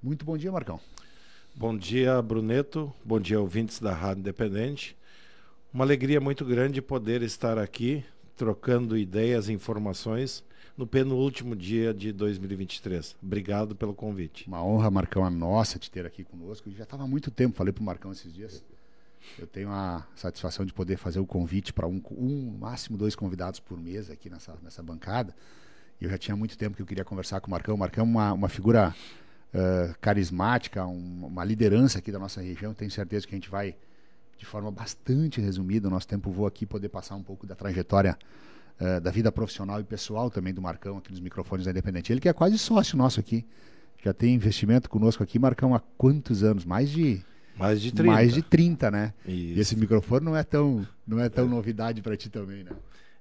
Muito bom dia, Marcão. Bom dia, Bruneto. Bom dia, ouvintes da Rádio Independente. Uma alegria muito grande poder estar aqui trocando ideias e informações no penúltimo dia de 2023. Obrigado pelo convite. Uma honra, Marcão, a nossa de ter aqui conosco. Eu já estava há muito tempo, falei para o Marcão esses dias. Eu tenho a satisfação de poder fazer o convite para um, um, máximo dois convidados por mês aqui nessa, nessa bancada. Eu já tinha muito tempo que eu queria conversar com o Marcão. O Marcão é uma, uma figura eh, carismática, um, uma liderança aqui da nossa região. Tenho certeza que a gente vai, de forma bastante resumida, o nosso tempo voa aqui poder passar um pouco da trajetória uh, da vida profissional e pessoal também do Marcão aqui nos microfones da Independente. Ele que é quase sócio nosso aqui, já tem investimento conosco aqui, Marcão, há quantos anos? Mais de mais de 30. Mais de 30, né? Isso. E esse microfone não é tão, não é tão é. novidade para ti também, né?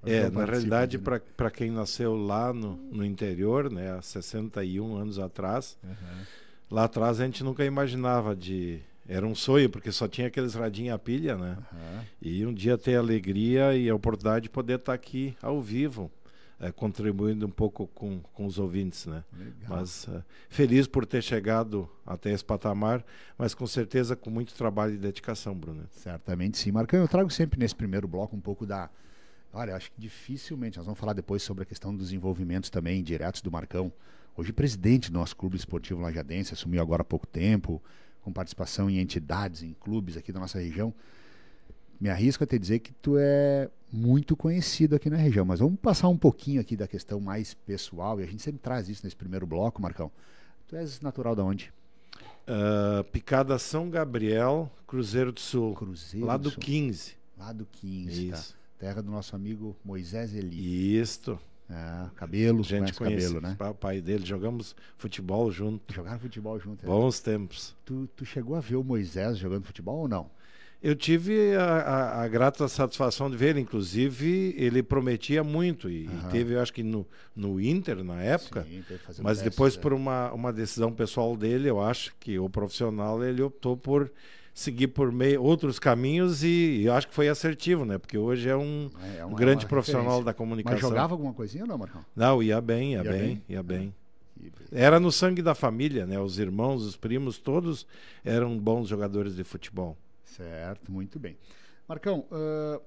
É, na realidade, para quem nasceu lá no, no interior, né, há 61 anos atrás, uhum. lá atrás a gente nunca imaginava de. Era um sonho, porque só tinha aqueles radinhos à pilha, né? Uhum. E um dia ter a alegria e a oportunidade de poder estar tá aqui ao vivo, é, contribuindo um pouco com, com os ouvintes, né? Legal. Mas é, feliz por ter chegado até esse patamar, mas com certeza com muito trabalho e dedicação, Bruno. Certamente sim. Marcão, eu trago sempre nesse primeiro bloco um pouco da Olha, acho que dificilmente, nós vamos falar depois sobre a questão dos envolvimentos também diretos do Marcão. Hoje, presidente do nosso clube esportivo Lajadense, assumiu agora há pouco tempo, com participação em entidades, em clubes aqui da nossa região. Me arrisco a te dizer que tu é muito conhecido aqui na região, mas vamos passar um pouquinho aqui da questão mais pessoal, e a gente sempre traz isso nesse primeiro bloco, Marcão. Tu és natural de onde? Uh, Picada São Gabriel, Cruzeiro do Sul. Cruzeiro lá do, do Sul. 15. Lá do 15, tá. Isso. Tá. Terra do nosso amigo Moisés Eli. Isto. É, cabelo, gente conhece, cabelo, né? O pai dele, jogamos futebol junto. Jogaram futebol junto. É. Bons né? tempos. Tu, tu chegou a ver o Moisés jogando futebol ou não? Eu tive a, a, a grata satisfação de ver, inclusive ele prometia muito e, e teve, eu acho que no, no Inter na época, Sim, mas depois é. por uma, uma decisão pessoal dele, eu acho que o profissional ele optou por seguir por meio outros caminhos e eu acho que foi assertivo, né? Porque hoje é um, é, é, é grande profissional da comunicação. Mas jogava alguma coisinha ou não, Marcão? Não, ia bem, ia, ia bem, bem, ia bem. É. Era no sangue da família, né? Os irmãos, os primos, todos eram bons jogadores de futebol. Certo, muito bem. Marcão, uh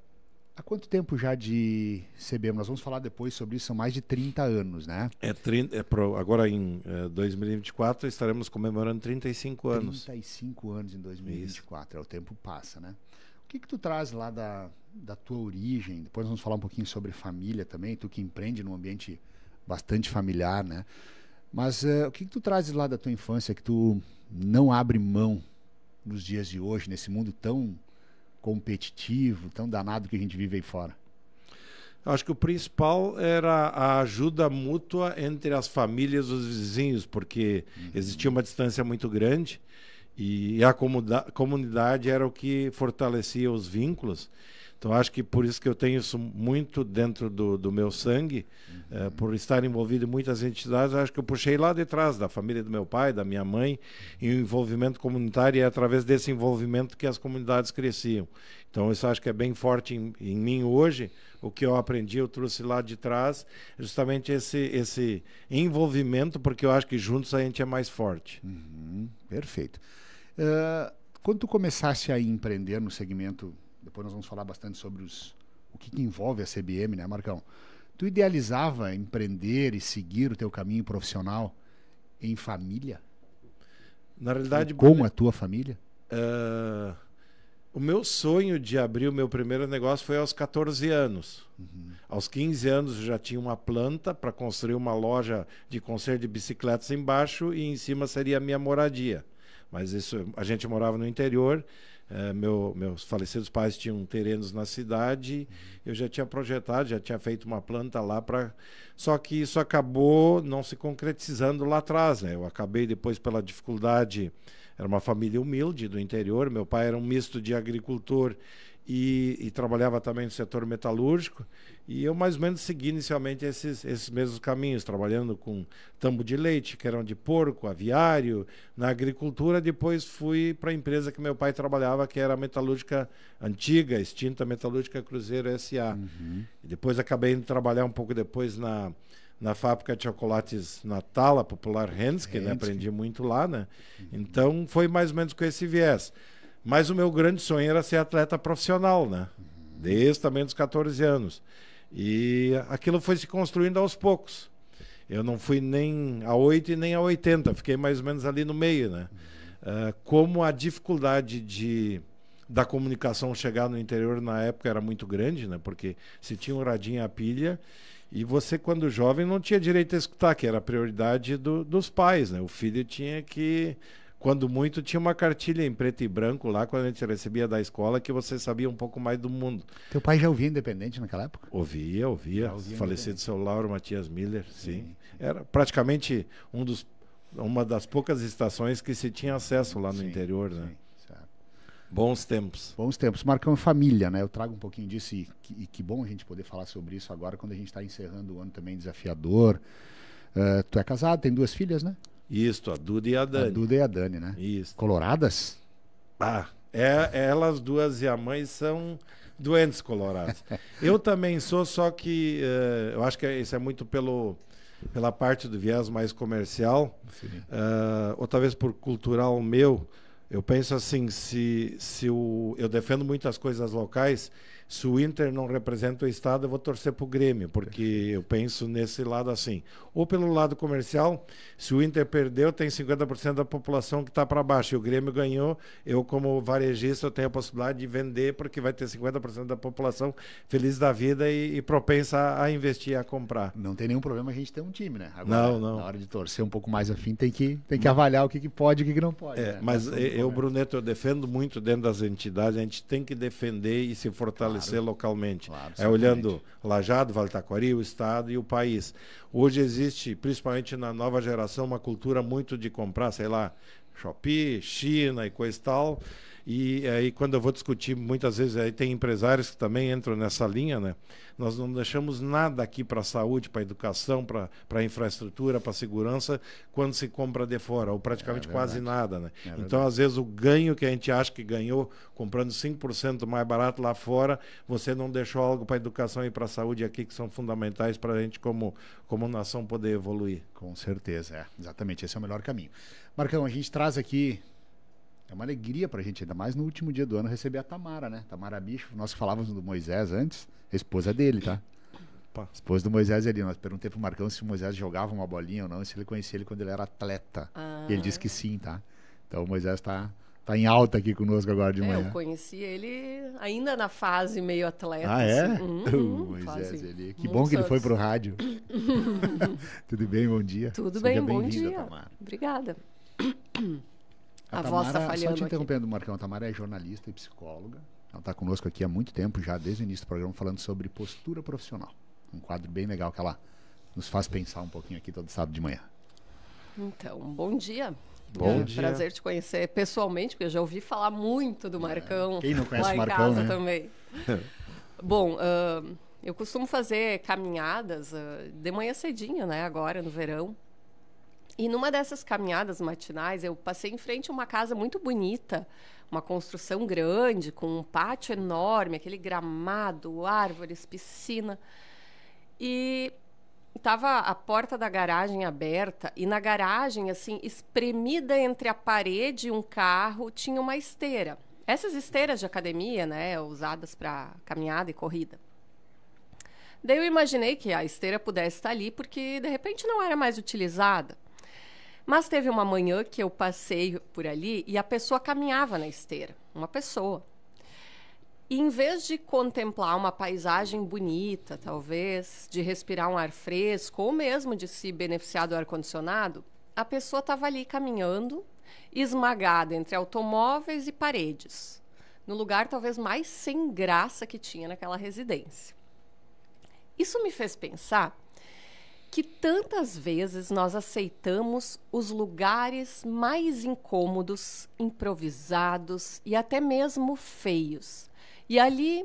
Há quanto tempo já de CBM? Nós vamos falar depois sobre isso, são mais de 30 anos, né? É, 30, é pro, agora em é, 2024 estaremos comemorando 35 anos. 35 anos em 2024, é, o tempo passa, né? O que, que tu traz lá da, da tua origem? Depois nós vamos falar um pouquinho sobre família também, tu que empreende num ambiente bastante familiar, né? Mas uh, o que, que tu traz lá da tua infância que tu não abre mão nos dias de hoje, nesse mundo tão competitivo, tão danado que a gente vive aí fora? Acho que o principal era a ajuda mútua entre as famílias e os vizinhos, porque uhum. existia uma distância muito grande e a comunidade era o que fortalecia os vínculos. Então acho que por isso que eu tenho isso muito dentro do, do meu sangue, uhum. é, por estar envolvido em muitas entidades, acho que eu puxei lá de trás, da família do meu pai, da minha mãe, e o envolvimento comunitário, e é através desse envolvimento que as comunidades cresciam. Então isso acho que é bem forte em, em mim hoje, o que eu aprendi eu trouxe lá de trás, justamente esse, esse envolvimento, porque eu acho que juntos a gente é mais forte. Uhum. Perfeito. Uh, quando tu começasse a empreender no segmento depois nós vamos falar bastante sobre os, o que, que envolve a CBM, né, Marcão? Tu idealizava empreender e seguir o teu caminho profissional em família? Na realidade, com né, a tua família? Uh, o meu sonho de abrir o meu primeiro negócio foi aos 14 anos. Uhum. Aos 15 anos eu já tinha uma planta para construir uma loja de conserto de bicicletas embaixo e em cima seria a minha moradia. Mas isso a gente morava no interior é, meu, meus falecidos pais tinham terrenos na cidade, eu já tinha projetado, já tinha feito uma planta lá para. Só que isso acabou não se concretizando lá atrás, né? Eu acabei depois pela dificuldade era uma família humilde do interior. Meu pai era um misto de agricultor e, e trabalhava também no setor metalúrgico. E eu mais ou menos segui inicialmente esses, esses mesmos caminhos, trabalhando com tambo de leite, que eram de porco, aviário, na agricultura. Depois fui para a empresa que meu pai trabalhava, que era a metalúrgica antiga, extinta Metalúrgica Cruzeiro SA. Uhum. Depois acabei indo trabalhar um pouco depois na na fábrica de chocolates Natala, popular Henske, Né? aprendi muito lá, né? Então foi mais ou menos com esse viés. Mas o meu grande sonho era ser atleta profissional, né? Desde também dos 14 anos. E aquilo foi se construindo aos poucos. Eu não fui nem a 8 e nem a 80, fiquei mais ou menos ali no meio, né? Uh, como a dificuldade de da comunicação chegar no interior na época era muito grande, né? Porque se tinha um radinho a pilha e você, quando jovem, não tinha direito a escutar, que era a prioridade do, dos pais, né? O filho tinha que, quando muito, tinha uma cartilha em preto e branco lá, quando a gente recebia da escola, que você sabia um pouco mais do mundo. Teu pai já ouvia Independente naquela época? Ouvia, ouvia. ouvia falecido seu Lauro Matias Miller, sim. sim. Era praticamente um dos, uma das poucas estações que se tinha acesso lá no sim, interior, né? Sim. Bons tempos. Bons tempos. Marcão é família, né? Eu trago um pouquinho disso e que, e que bom a gente poder falar sobre isso agora, quando a gente está encerrando o ano também desafiador. Uh, tu é casado, tem duas filhas, né? Isso, a Duda e a Dani. A Duda e a Dani, né? Isso. Coloradas? Ah, é, elas duas e a mãe são doentes coloradas. eu também sou, só que uh, eu acho que é, isso é muito pelo pela parte do viés mais comercial, uh, ou talvez por cultural meu. Eu penso assim, se, se o, eu defendo muitas coisas locais se o Inter não representa o Estado, eu vou torcer para o Grêmio, porque eu penso nesse lado assim. Ou pelo lado comercial, se o Inter perdeu, tem 50% da população que está para baixo. E o Grêmio ganhou, eu, como varejista, tenho a possibilidade de vender, porque vai ter 50% da população feliz da vida e, e propensa a, a, investir, a comprar. Não tem nenhum problema a gente ter um time, né? Agora, não, não. Na hora de torcer um pouco mais afim, tem que, tem que avaliar o que, que pode e o que, que não pode. É, né? Mas é eu, Bruneto, eu defendo muito dentro das entidades, a gente tem que defender e se fortalecer fortalecer claro. localmente. Claro, é olhando Lajado, Vale Taquari, o Estado e o país. Hoje existe, principalmente na nova geração, uma cultura muito de comprar, sei lá, Shopee, China e coisa e tal e aí, eh, quando eu vou discutir, muitas vezes aí tem empresários que também entram nessa linha, né? Nós não deixamos nada aqui para a saúde, para a educação, para a infraestrutura, para a segurança, quando se compra de fora, ou praticamente é quase nada, né? É então, às vezes, o ganho que a gente acha que ganhou comprando 5% mais barato lá fora, você não deixou algo para a educação e para a saúde aqui que são fundamentais para a gente, como, como nação, poder evoluir. Com certeza, é. Exatamente, esse é o melhor caminho. Marcão, a gente traz aqui é uma alegria para a gente, ainda mais no último dia do ano, receber a Tamara, né? Tamara Bicho, nós falávamos do Moisés antes, a esposa dele, tá? Opa. Esposa do Moisés ali. Nós perguntei pro Marcão se o Moisés jogava uma bolinha ou não, se ele conhecia ele quando ele era atleta. Ah. E ele disse que sim, tá? Então o Moisés está tá em alta aqui conosco agora de manhã. É, eu conheci ele ainda na fase meio atleta. Ah, é? Assim. Uhum, Moisés, ali. Que bom que ele foi pro rádio. Tudo bem, bom dia. Tudo Seja bem, bom dia. Tamara. Obrigada. A, a tá Tamara, voz está falhando. Só te interrompendo, aqui. Marcão. A Tamara é jornalista e psicóloga. Ela está conosco aqui há muito tempo, já desde o início do programa, falando sobre postura profissional. Um quadro bem legal que ela nos faz pensar um pouquinho aqui todo sábado de manhã. Então, bom dia. Bom é, dia. Prazer te conhecer pessoalmente, porque eu já ouvi falar muito do é, Marcão. É, quem não conhece lá o Marcão, em casa né? também. bom, uh, eu costumo fazer caminhadas uh, de manhã cedinho, né? Agora, no verão. E numa dessas caminhadas matinais, eu passei em frente a uma casa muito bonita, uma construção grande, com um pátio enorme, aquele gramado, árvores, piscina. E estava a porta da garagem aberta e na garagem, assim, espremida entre a parede e um carro, tinha uma esteira. Essas esteiras de academia, né, usadas para caminhada e corrida. Daí eu imaginei que a esteira pudesse estar ali porque de repente não era mais utilizada. Mas teve uma manhã que eu passei por ali e a pessoa caminhava na esteira, uma pessoa. E em vez de contemplar uma paisagem bonita, talvez, de respirar um ar fresco ou mesmo de se beneficiar do ar condicionado, a pessoa estava ali caminhando, esmagada entre automóveis e paredes, no lugar talvez mais sem graça que tinha naquela residência. Isso me fez pensar que tantas vezes nós aceitamos os lugares mais incômodos, improvisados e até mesmo feios. E ali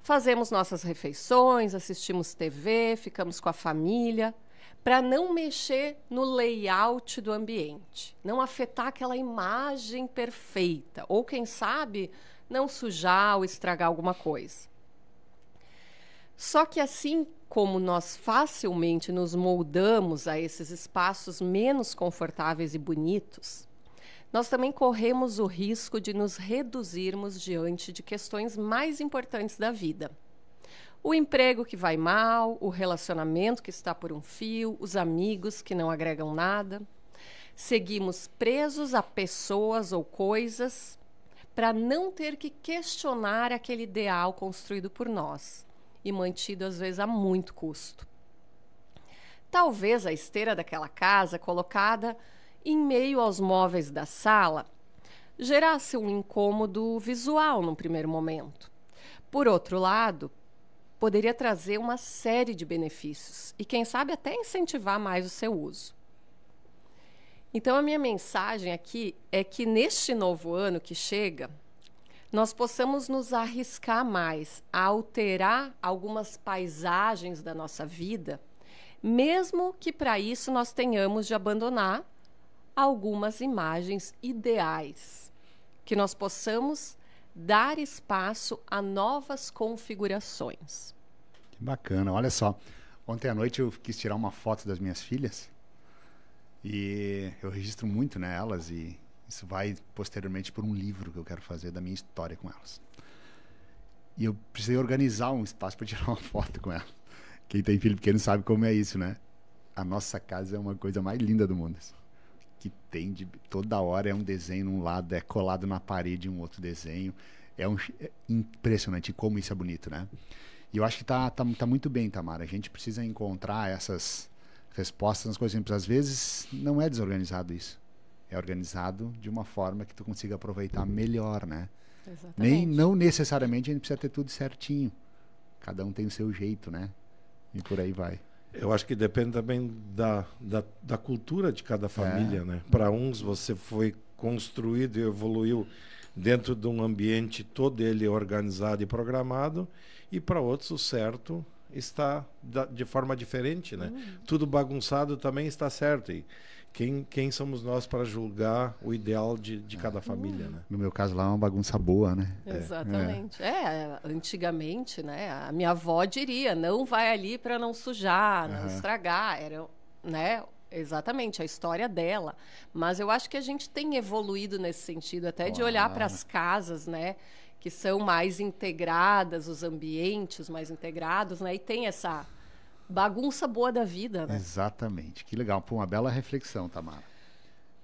fazemos nossas refeições, assistimos TV, ficamos com a família, para não mexer no layout do ambiente, não afetar aquela imagem perfeita, ou quem sabe, não sujar ou estragar alguma coisa. Só que assim como nós facilmente nos moldamos a esses espaços menos confortáveis e bonitos, nós também corremos o risco de nos reduzirmos diante de questões mais importantes da vida. O emprego que vai mal, o relacionamento que está por um fio, os amigos que não agregam nada. Seguimos presos a pessoas ou coisas para não ter que questionar aquele ideal construído por nós e mantido às vezes a muito custo. Talvez a esteira daquela casa, colocada em meio aos móveis da sala, gerasse um incômodo visual num primeiro momento. Por outro lado, poderia trazer uma série de benefícios e, quem sabe, até incentivar mais o seu uso. Então, a minha mensagem aqui é que neste novo ano que chega, nós possamos nos arriscar mais a alterar algumas paisagens da nossa vida, mesmo que para isso nós tenhamos de abandonar algumas imagens ideais, que nós possamos dar espaço a novas configurações. Que bacana, olha só. Ontem à noite eu quis tirar uma foto das minhas filhas e eu registro muito né elas e isso vai posteriormente por um livro que eu quero fazer da minha história com elas. E eu precisei organizar um espaço para tirar uma foto com ela. Quem tem filho pequeno sabe como é isso, né? A nossa casa é uma coisa mais linda do mundo. Assim. Que tem de toda hora é um desenho num lado, é colado na parede um outro desenho. É, um, é impressionante como isso é bonito, né? E eu acho que tá, tá, tá muito bem, Tamara. A gente precisa encontrar essas respostas nas coisas simples. Às vezes não é desorganizado isso é organizado de uma forma que tu consiga aproveitar uhum. melhor, né? Exatamente. Nem não necessariamente a gente precisa ter tudo certinho. Cada um tem o seu jeito, né? E por aí vai. Eu acho que depende também da, da, da cultura de cada é. família, é. né? Para uns você foi construído e evoluiu dentro de um ambiente todo ele organizado e programado, e para outros o certo está de forma diferente, né? Uhum. Tudo bagunçado também está certo. E quem, quem somos nós para julgar o ideal de, de cada uhum. família, né? No meu caso lá é uma bagunça boa, né? É. Exatamente. É, é antigamente, né? A minha avó diria, não vai ali para não sujar, não uhum. estragar. Era, né? Exatamente, a história dela. Mas eu acho que a gente tem evoluído nesse sentido, até de olhar para as casas, né? que são mais integradas, os ambientes mais integrados, né? E tem essa bagunça boa da vida, né? Exatamente. Que legal. Pô, uma bela reflexão, Tamara.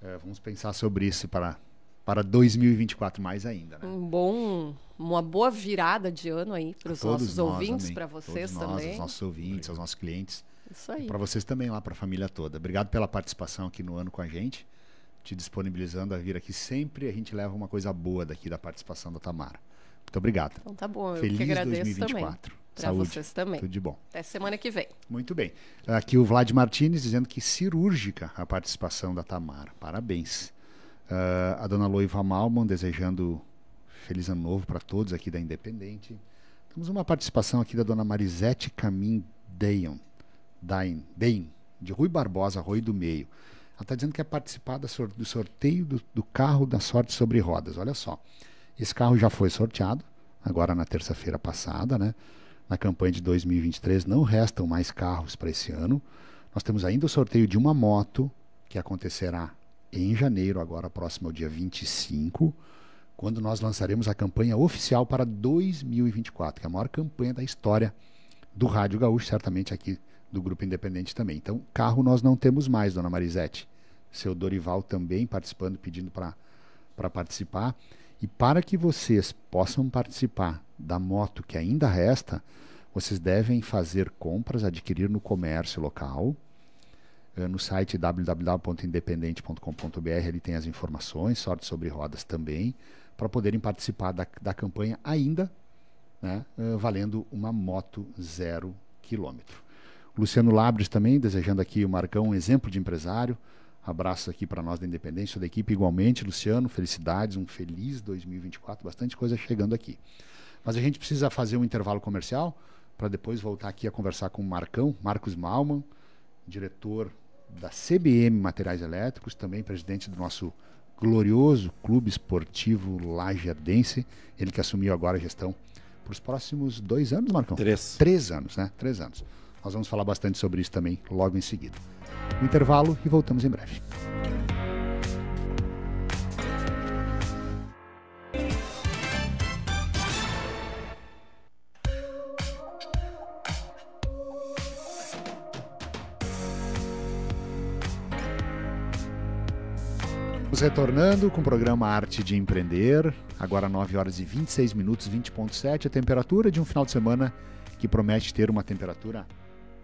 É, vamos pensar sobre isso para, para 2024 mais ainda, né? Um bom, uma boa virada de ano aí para os nossos nós, ouvintes, para vocês todos também. para os nossos ouvintes, aos nossos clientes. Isso aí. Para vocês também lá, para a família toda. Obrigado pela participação aqui no ano com a gente, te disponibilizando a vir aqui. Sempre a gente leva uma coisa boa daqui da participação da Tamara. Muito obrigado. Então tá bom, eu Feliz que agradeço 2024. também. Para vocês também. Tudo de bom. Até semana que vem. Muito bem. Aqui o Vlad Martins dizendo que cirúrgica a participação da Tamara. Parabéns. Uh, a dona Loiva Malman desejando feliz ano novo para todos aqui da Independente. Temos uma participação aqui da dona Marisete Camin Dayan, Dayan, Dayan, de Rui Barbosa, Rui do Meio. Ela está dizendo que é participar do sorteio do, do carro da sorte sobre rodas. Olha só. Esse carro já foi sorteado, agora na terça-feira passada, né? Na campanha de 2023 não restam mais carros para esse ano. Nós temos ainda o sorteio de uma moto que acontecerá em janeiro, agora próximo ao dia 25, quando nós lançaremos a campanha oficial para 2024, que é a maior campanha da história do Rádio Gaúcho, certamente aqui do Grupo Independente também. Então, carro nós não temos mais, dona Marisete. Seu Dorival também participando, pedindo para participar. E para que vocês possam participar da moto que ainda resta, vocês devem fazer compras, adquirir no comércio local. Eh, no site www.independente.com.br ele tem as informações, sorte sobre rodas também, para poderem participar da, da campanha ainda, né, eh, valendo uma moto zero quilômetro. Luciano Labres também, desejando aqui o Marcão um exemplo de empresário, Abraço aqui para nós da Independência, da equipe igualmente, Luciano, felicidades, um feliz 2024, bastante coisa chegando aqui. Mas a gente precisa fazer um intervalo comercial para depois voltar aqui a conversar com o Marcão, Marcos Malman, diretor da CBM Materiais Elétricos, também presidente do nosso glorioso clube esportivo Lajadense, ele que assumiu agora a gestão para os próximos dois anos, Marcão? Três. Três anos, né? Três anos. Nós vamos falar bastante sobre isso também logo em seguida. Um intervalo e voltamos em breve. retornando com o programa Arte de Empreender. Agora 9 horas e 26 minutos, 20.7, a temperatura de um final de semana que promete ter uma temperatura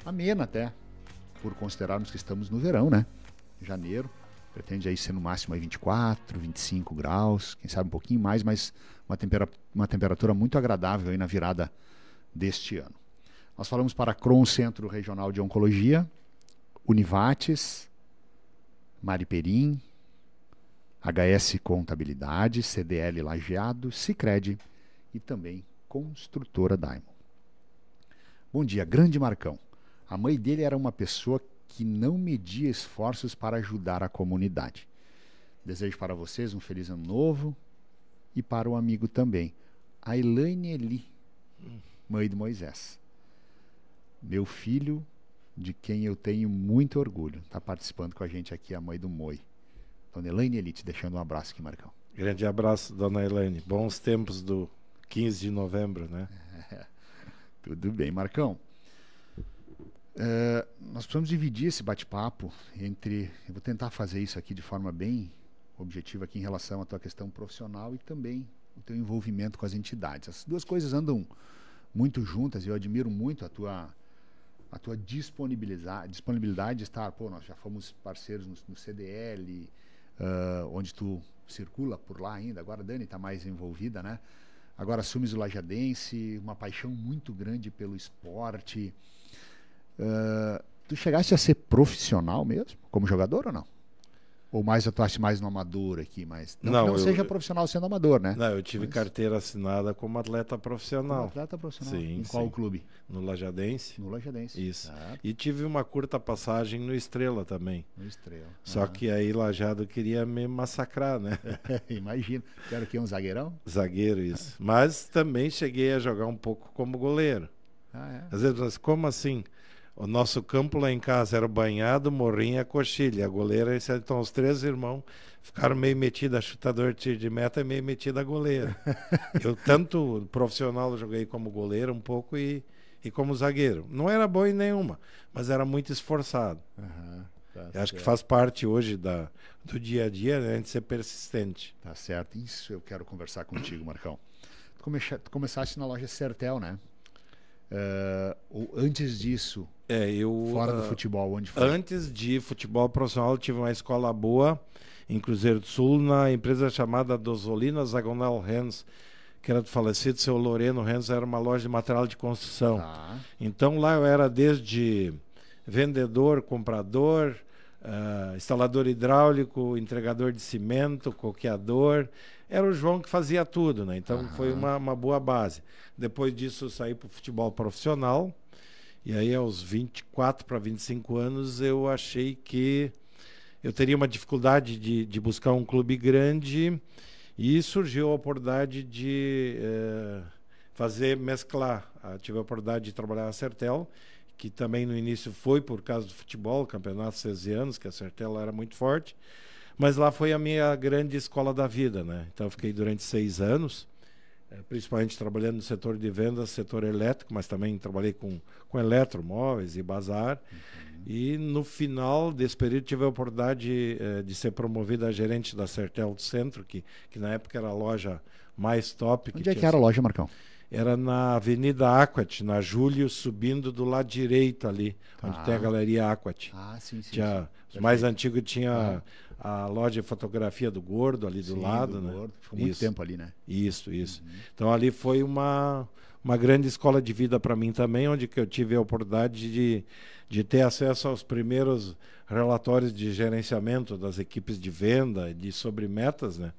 amena até, por considerarmos que estamos no verão, né? Janeiro, pretende aí ser no máximo aí 24, 25 graus, quem sabe um pouquinho mais, mas uma, tempera uma temperatura muito agradável aí na virada deste ano. Nós falamos para a CRON Centro Regional de Oncologia, Univates, Mariperim, HS Contabilidade, CDL Lajeado, Cicred e também Construtora Daimon. Bom dia, grande Marcão. A mãe dele era uma pessoa que não media esforços para ajudar a comunidade. Desejo para vocês um feliz ano novo e para o amigo também, a Elaine Eli, mãe de Moisés. Meu filho, de quem eu tenho muito orgulho, está participando com a gente aqui, a mãe do Moi. Dona Elaine Eli, te deixando um abraço aqui, Marcão. Grande abraço, dona Elaine. Bons tempos do 15 de novembro, né? É. Tudo bem, Marcão. Uh, nós precisamos dividir esse bate-papo entre. Eu vou tentar fazer isso aqui de forma bem objetiva aqui em relação à tua questão profissional e também o teu envolvimento com as entidades. As duas coisas andam muito juntas e eu admiro muito a tua a tua disponibilidade, disponibilidade de estar, pô, nós já fomos parceiros no, no CDL, uh, eh, onde tu circula por lá ainda, agora a Dani está mais envolvida, né? Agora assumes o Lajadense, uma paixão muito grande pelo esporte. Ah, tu chegaste a ser profissional mesmo, como jogador ou não? Ou mais tu acha mais no amador aqui, mas não, não, não eu, seja profissional sendo amador, né? Não, eu tive mas... carteira assinada como atleta profissional. Como atleta profissional. Sim, em qual sim. clube? No Lajadense. No Lajadense. Isso. E tive uma curta passagem no Estrela também. No Estrela. Só ah. que aí Lajado queria me massacrar, né? Imagino. Quero que um zagueirão? Zagueiro isso. mas também cheguei a jogar um pouco como goleiro. Ah, é? Às vezes, como assim? O nosso campo lá em casa era o banhado, morrinha, a coxilha. A goleira, então os três irmãos ficaram meio metidos a chutador de tiro de meta e é meio metido a goleira. eu, tanto profissional, joguei como goleiro um pouco e, e como zagueiro. Não era bom em nenhuma, mas era muito esforçado. Uhum. Tá acho que faz parte hoje da, do dia a dia, né, de ser persistente. Tá certo. Isso eu quero conversar contigo, Marcão. Tu, tu começaste na loja Sertel, né? Uh, ah, ou antes disso, é, eu. Fora do ah, futebol, onde foi? Antes de futebol profissional, tive uma escola boa em Cruzeiro do Sul, na empresa chamada Dosolina Zagonal Hens, que era do falecido seu Loreno Hens, era uma loja de material de construção. Tá. Então lá eu era desde vendedor, comprador, uh, instalador hidráulico, entregador de cimento, coqueador. Era o João que fazia tudo, né? Então foi uma, uma boa base. Depois disso, saí para o futebol profissional. E aí, aos 24 para 25 anos, eu achei que eu teria uma dificuldade de, de buscar um clube grande e surgiu a oportunidade de eh, fazer mesclar. Ah, tive a oportunidade de trabalhar na Sertel, que também no início foi por causa do futebol, campeonato 16 anos, que a Sertel era muito forte. Mas lá foi a minha grande escola da vida, né? Então, eu fiquei durante seis anos é, principalmente trabalhando no setor de vendas, setor elétrico, mas também trabalhei com, com eletromóveis e bazar. Uhum. E no final desse período tive a oportunidade de, é, de ser promovido a gerente da Sertel do Centro, que, que na época era a loja mais top. Onde que é que era a loja, Marcão? Era na Avenida Aquat, na Júlio, subindo do lado direito ali, onde tá. tem a Galeria Aquat. Ah, sim, sim. Tinha, sim. Os mais antigos tinha ah a loja de fotografia do Gordo ali do Sim, lado, do né? Gordo, ficou muito tempo ali, né? Isso, isso. Uhum. Então ali foi uma uma grande escola de vida para mim também, onde que eu tive a oportunidade de, de ter acesso aos primeiros relatórios de gerenciamento das equipes de venda, de sobre metas, né?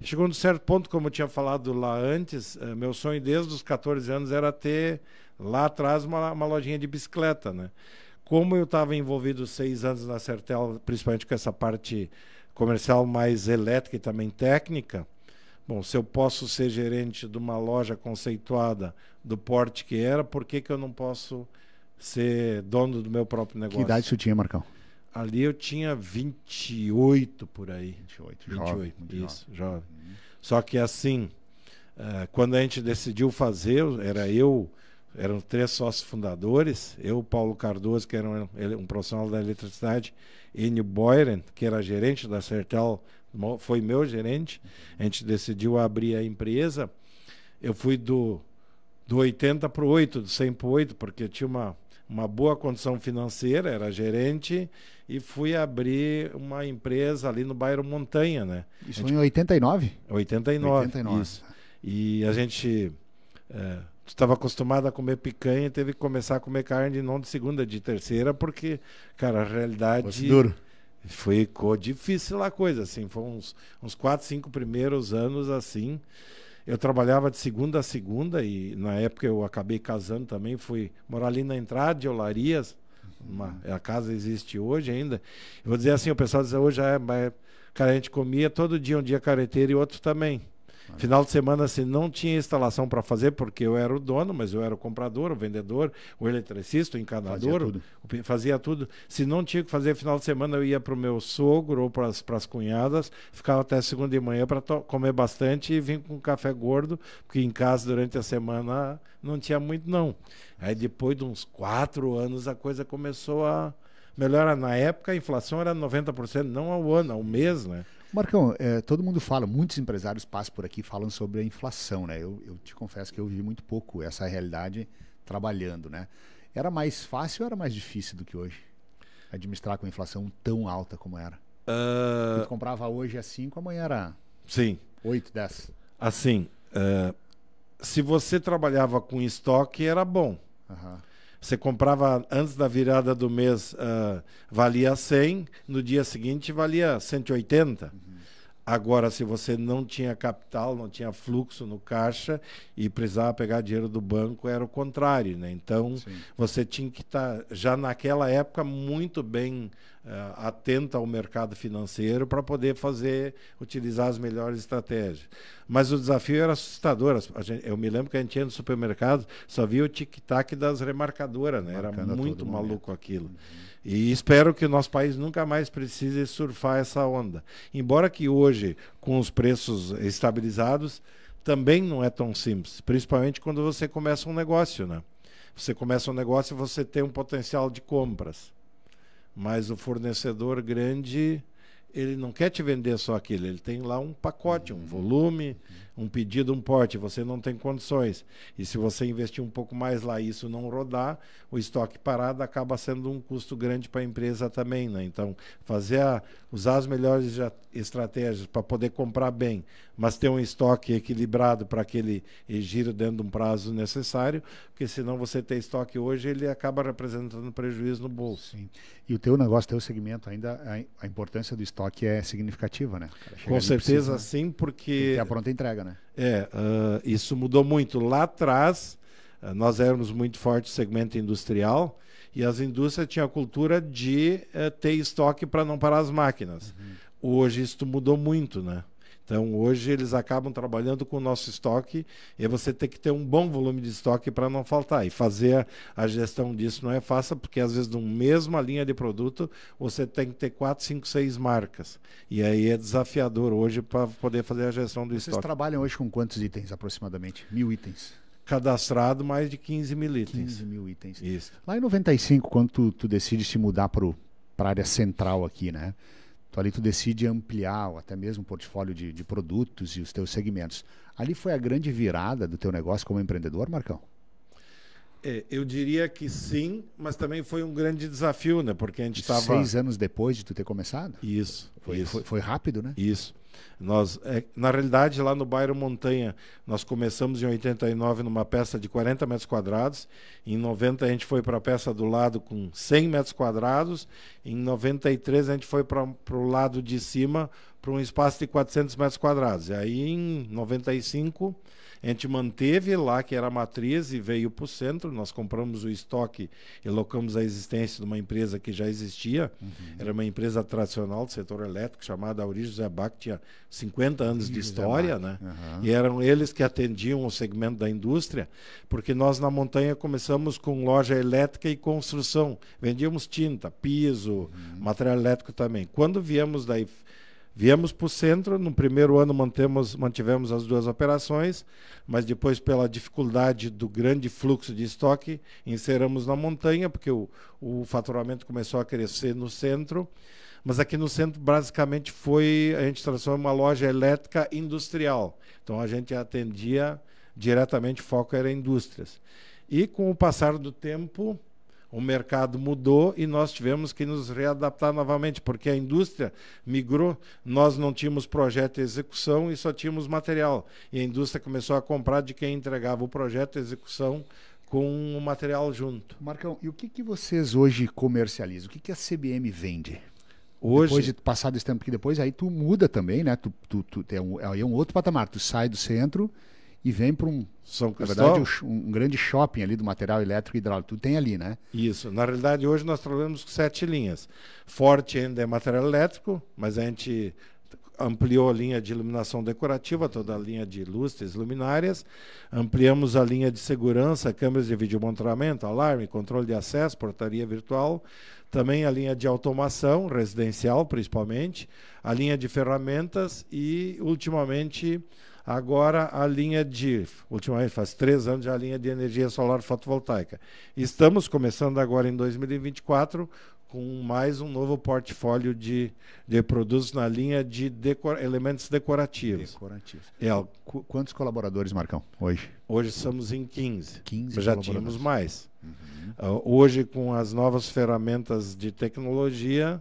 E chegou um certo ponto, como eu tinha falado lá antes, eh, meu sonho desde os 14 anos era ter lá atrás uma, uma lojinha de bicicleta, né? Como eu estava envolvido seis anos na Sertel, principalmente com essa parte comercial mais elétrica e também técnica, bom, se eu posso ser gerente de uma loja conceituada do porte que era, por que, que eu não posso ser dono do meu próprio negócio? Que idade você tinha, Marcão? Ali eu tinha 28 por aí. 28, 28 jovem. Isso, jovem. jovem. Uhum. Só que assim, eh, quando a gente decidiu fazer, era eu, eram três sócios fundadores, eu, Paulo Cardoso, que era um, um profissional da eletricidade, Enio Boyren, que era gerente da Sertel, foi meu gerente, a gente decidiu abrir a empresa, eu fui do, do 80 para o 8, do 100 para o 8, porque tinha uma, uma boa condição financeira, era gerente, e fui abrir uma empresa ali no bairro Montanha, né? Isso gente, em 89? 89, 89. isso. E a gente... É, estava acostumado a comer picanha e teve que começar a comer carne não de segunda, de terceira, porque, cara, a realidade. Foi duro. Ficou difícil a coisa, assim. Foi uns, uns quatro, cinco primeiros anos assim. Eu trabalhava de segunda a segunda e na época eu acabei casando também. Fui morar ali na entrada de Olarias. Uhum. Uma, a casa existe hoje ainda. Eu vou dizer assim: o pessoal diz hoje, é mas, cara, a gente comia todo dia, um dia careteiro e outro também. Final de semana, assim, não tinha instalação para fazer, porque eu era o dono, mas eu era o comprador, o vendedor, o eletricista, o encanador, fazia tudo. O, fazia tudo. Se não tinha que fazer final de semana, eu ia para o meu sogro ou para as cunhadas, ficava até segunda de manhã para comer bastante e vim com café gordo, porque em casa durante a semana não tinha muito, não. Aí depois de uns quatro anos, a coisa começou a melhorar. Na época, a inflação era 90%, não ao ano, ao mês, né? Marcão, é, todo mundo fala, muitos empresários passam por aqui falam sobre a inflação, né? Eu, eu te confesso que eu vi muito pouco essa realidade trabalhando, né? Era mais fácil ou era mais difícil do que hoje? Administrar com a inflação tão alta como era? Uh... Ah. Tu comprava hoje a é 5, amanhã era Sim. 8, 10. Assim, uh, se você trabalhava com estoque, era bom. Uhum. Você comprava antes da virada do mês, uh, valia 100, no dia seguinte valia 180. Uhum. Agora, se você não tinha capital, não tinha fluxo no caixa e precisava pegar dinheiro do banco, era o contrário. Né? Então, Sim. você tinha que estar, tá, já naquela época, muito bem eh, atenta ao mercado financeiro para poder fazer, utilizar as melhores estratégias. Mas o desafio era assustador. Gente, eu me lembro que a gente ia no supermercado, só via o tic-tac das remarcadoras, né? Era muito maluco momento. aquilo. Uhum. E espero que o nosso país nunca mais precise surfar essa onda. Embora que hoje, com os preços estabilizados, também não é tão simples, principalmente quando você começa um negócio, né? Você começa um negócio e você tem um potencial de compras mas o fornecedor grande, ele não quer te vender só aquilo, ele tem lá um pacote, um volume, um pedido, um porte, você não tem condições. E se você investir um pouco mais lá e isso não rodar, o estoque parado acaba sendo um custo grande para a empresa também. Né? Então, fazer a, usar as melhores estratégias para poder comprar bem, mas ter um estoque equilibrado para que ele giro dentro de um prazo necessário, porque senão você ter estoque hoje, ele acaba representando prejuízo no bolso. Sim. E o teu negócio, teu segmento, ainda a, a importância do estoque é significativa, né? Com certeza precisa, sim, porque... Tem que ter a pronta entrega, né? né? É, uh, isso mudou muito. Lá atrás, uh, nós éramos muito fortes no segmento industrial e as indústrias tinham a cultura de uh, ter estoque para não parar as máquinas. Uhum. Hoje isso mudou muito, né? Então, hoje eles acabam trabalhando com o nosso estoque e você tem que ter um bom volume de estoque para não faltar. E fazer a, gestão disso não é fácil, porque às vezes, numa mesma linha de produto, você tem que ter quatro, cinco, seis marcas. E aí é desafiador hoje para poder fazer a gestão do Vocês estoque. Vocês trabalham hoje com quantos itens aproximadamente? Mil itens cadastrado mais de 15 mil itens. 15 mil itens. Isso. Lá em 95, quando tu, tu decides se mudar para a área central aqui, né? Então ali tu decide ampliar até mesmo o portfólio de, de produtos e os teus segmentos. Ali foi a grande virada do teu negócio como empreendedor, Marcão? É, eu diria que sim, mas também foi um grande desafio, né? Porque a gente estava. Seis anos depois de tu ter começado? Isso. Foi, foi, foi, rápido, né? Isso. Nós, é, na realidade, lá no bairro Montanha, nós começamos em 89 numa peça de 40 metros quadrados. Em 90 a gente foi para a peça do lado com 100 metros quadrados. Em 93 a gente foi para o lado de cima para um espaço de 400 metros quadrados. E aí em 95 a gente manteve lá, que era a matriz, e veio para o centro. Nós compramos o estoque e locamos a existência de uma empresa que já existia. Uhum. Era uma empresa tradicional do setor elétrico chamado Aurí José Bach, que tinha 50 anos de história, né? Uhum. E eram eles que atendiam o segmento da indústria, porque nós na montanha começamos com loja elétrica e construção. Vendíamos tinta, piso, uhum. material elétrico também. Quando viemos daí Viemos para o centro, no primeiro ano mantemos, mantivemos as duas operações, mas depois, pela dificuldade do grande fluxo de estoque, encerramos na montanha, porque o, o faturamento começou a crescer no centro. Mas aqui no centro, basicamente, foi a gente transformou uma loja elétrica industrial. Então a gente atendia diretamente, o foco era indústrias. E com o passar do tempo, o mercado mudou e nós tivemos que nos readaptar novamente, porque a indústria migrou, nós não tínhamos projeto e execução e só tínhamos material. E a indústria começou a comprar de quem entregava o projeto e execução com o material junto. Marcão, e o que, que vocês hoje comercializam? O que, que a CBM vende? Hoje... Depois de passar desse tempo aqui depois, aí tu muda também, né? Tu, tu, tu, é um, aí é um outro patamar. Tu sai do centro e vem para um, São Cristóvão. na verdade, um, um, grande shopping ali do material elétrico e hidráulico. Tu tem ali, né? Isso. Na realidade, hoje nós trabalhamos com sete linhas. Forte ainda é material elétrico, mas a gente ampliou a linha de iluminação decorativa, toda a linha de lustres, luminárias, ampliamos a linha de segurança, câmeras de videomonitoramento, alarme, controle de acesso, portaria virtual, também a linha de automação, residencial principalmente, a linha de ferramentas e, ultimamente, agora a linha de, ultimamente faz três anos, a linha de energia solar fotovoltaica. Estamos começando agora em 2024 com mais um novo portfólio de, de produtos na linha de decor, elementos decorativos. Decorativos. É, Qu quantos colaboradores, Marcão, hoje? Hoje estamos em 15. 15 Já tínhamos mais. Uhum. Uh, hoje, com as novas ferramentas de tecnologia,